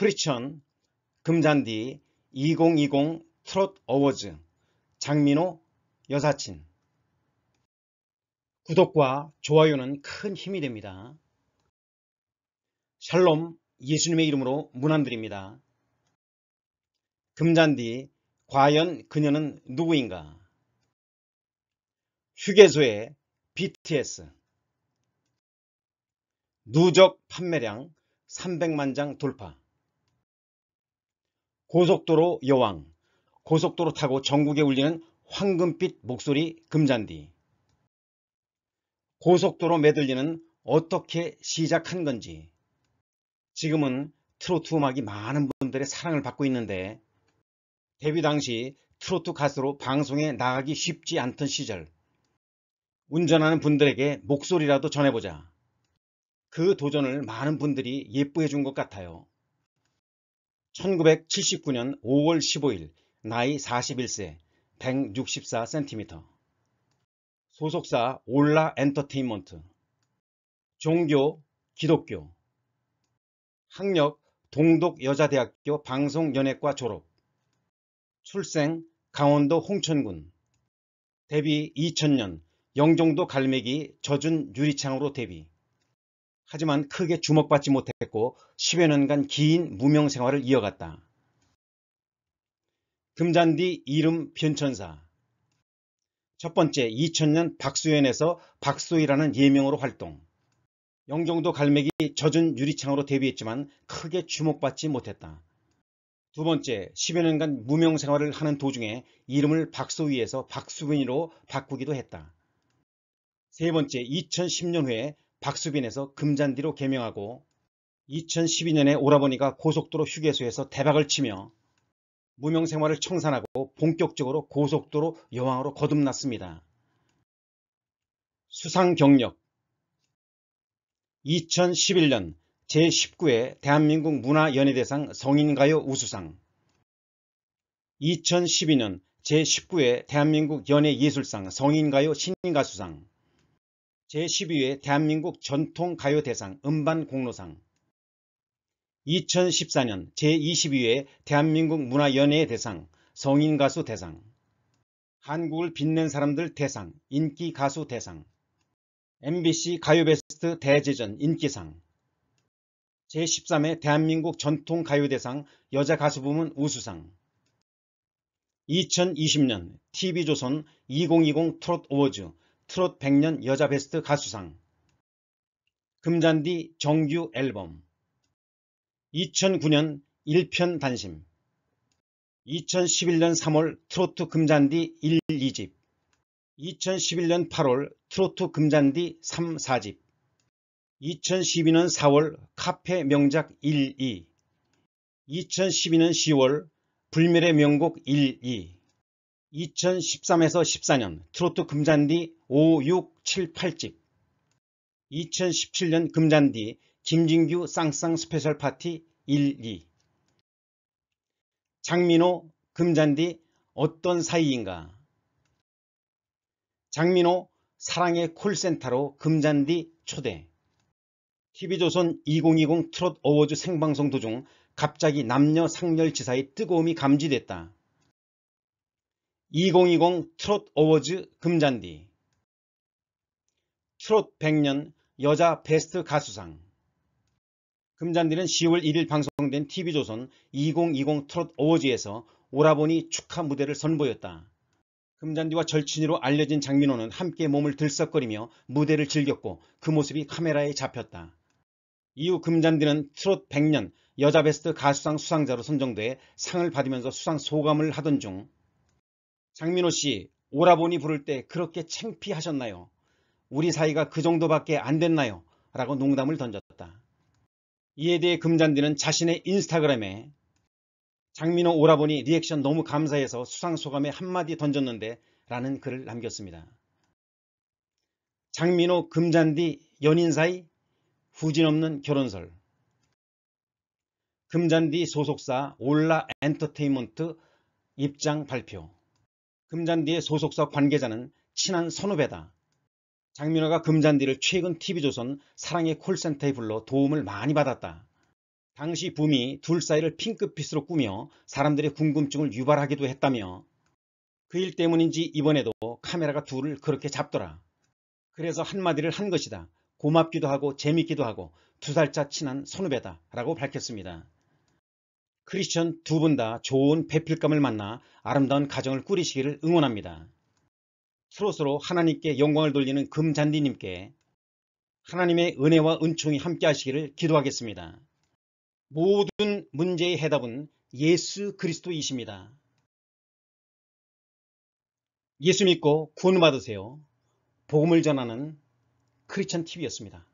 크리천 금잔디 2020 트롯 어워즈 장민호 여사친 구독과 좋아요는 큰 힘이 됩니다. 샬롬 예수님의 이름으로 문안드립니다. 금잔디 과연 그녀는 누구인가? 휴게소의 BTS 누적 판매량 300만 장 돌파 고속도로 여왕, 고속도로 타고 전국에 울리는 황금빛 목소리 금잔디. 고속도로 메들리는 어떻게 시작한 건지. 지금은 트로트 음악이 많은 분들의 사랑을 받고 있는데 데뷔 당시 트로트 가수로 방송에 나가기 쉽지 않던 시절 운전하는 분들에게 목소리라도 전해보자. 그 도전을 많은 분들이 예뻐해 준 것 같아요. 1979년 5월 15일 나이 41세 164cm 소속사 올라 엔터테인먼트 종교 기독교 학력 동독여자대학교 방송연예과 졸업 출생 강원도 홍천군 데뷔 2000년 영종도 갈매기 젖은 유리창으로 데뷔 하지만 크게 주목받지 못했고 10여 년간 긴 무명 생활을 이어갔다. 금잔디 이름 변천사 첫 번째 2000년 박수연에서 박소희라는 예명으로 활동 영종도 갈매기 젖은 유리창으로 데뷔했지만 크게 주목받지 못했다. 두 번째 10여 년간 무명 생활을 하는 도중에 이름을 박소희에서 박수빈이로 바꾸기도 했다. 세 번째 2 0 1 0년후에 박수빈에서 금잔디로 개명하고 2012년에 오라버니가 고속도로 휴게소에서 대박을 치며 무명 생활을 청산하고 본격적으로 고속도로 여왕으로 거듭났습니다. 수상 경력 2011년 제19회 대한민국 문화연예대상 성인가요 우수상 2012년 제19회 대한민국 연예예술상 성인가요 신인가수상 제12회 대한민국 전통가요대상 음반공로상 2014년 제22회 대한민국 문화연예 대상 성인가수 대상 한국을 빛낸 사람들 대상 인기가수 대상 MBC 가요베스트 대제전 인기상 제13회 대한민국 전통가요대상 여자가수 부문 우수상 2020년 TV조선 2020 트롯 어워즈 트롯 100년 여자 베스트 가수상 금잔디 정규 앨범 2009년 1편 단심 2011년 3월 트로트 금잔디 1, 2집 2011년 8월 트로트 금잔디 3, 4집 2012년 4월 카페 명작 1, 2 2012년 10월 불멸의 명곡 1, 2 2013에서 14년 트로트 금잔디 5, 6, 7, 8집 2017년 금잔디 김진규 쌍쌍 스페셜 파티 1, 2 장민호 금잔디 어떤 사이인가 장민호 사랑의 콜센터로 금잔디 초대 TV조선 2020 트롯 어워즈 생방송 도중 갑자기 남녀 상렬 지사의 뜨거움이 감지됐다. 2020 트롯 어워즈 금잔디 트롯 100년 여자 베스트 가수상 금잔디는 10월 1일 방송된 TV조선 2020 트롯 어워즈에서 오라보니 축하 무대를 선보였다. 금잔디와 절친으로 알려진 장민호는 함께 몸을 들썩거리며 무대를 즐겼고 그 모습이 카메라에 잡혔다. 이후 금잔디는 트롯 100년 여자 베스트 가수상 수상자로 선정돼 상을 받으면서 수상 소감을 하던 중 장민호 씨, 오라보니 부를 때 그렇게 창피하셨나요? 우리 사이가 그 정도밖에 안 됐나요? 라고 농담을 던졌다. 이에 대해 금잔디는 자신의 인스타그램에 장민호 오라보니 리액션 너무 감사해서 수상소감에 한마디 던졌는데 라는 글을 남겼습니다. 장민호 금잔디 연인 사이 후진 없는 결혼설 금잔디 소속사 올라 엔터테인먼트 입장 발표 금잔디의 소속사 관계자는 친한 선후배다. 장민호가 금잔디를 최근 TV조선 사랑의 콜센터에 불러 도움을 많이 받았다. 당시 붐이 둘 사이를 핑크빛으로 꾸며 사람들의 궁금증을 유발하기도 했다며 그 일 때문인지 이번에도 카메라가 둘을 그렇게 잡더라. 그래서 한마디를 한 것이다. 고맙기도 하고 재밌기도 하고 두 살차 친한 선후배다 라고 밝혔습니다. 크리스천 두 분 다 좋은 배필감을 만나 아름다운 가정을 꾸리시기를 응원합니다. 서로서로 하나님께 영광을 돌리는 금잔디님께 하나님의 은혜와 은총이 함께 하시기를 기도하겠습니다. 모든 문제의 해답은 예수 그리스도이십니다. 예수 믿고 구원 받으세요. 복음을 전하는 크리스천 TV였습니다.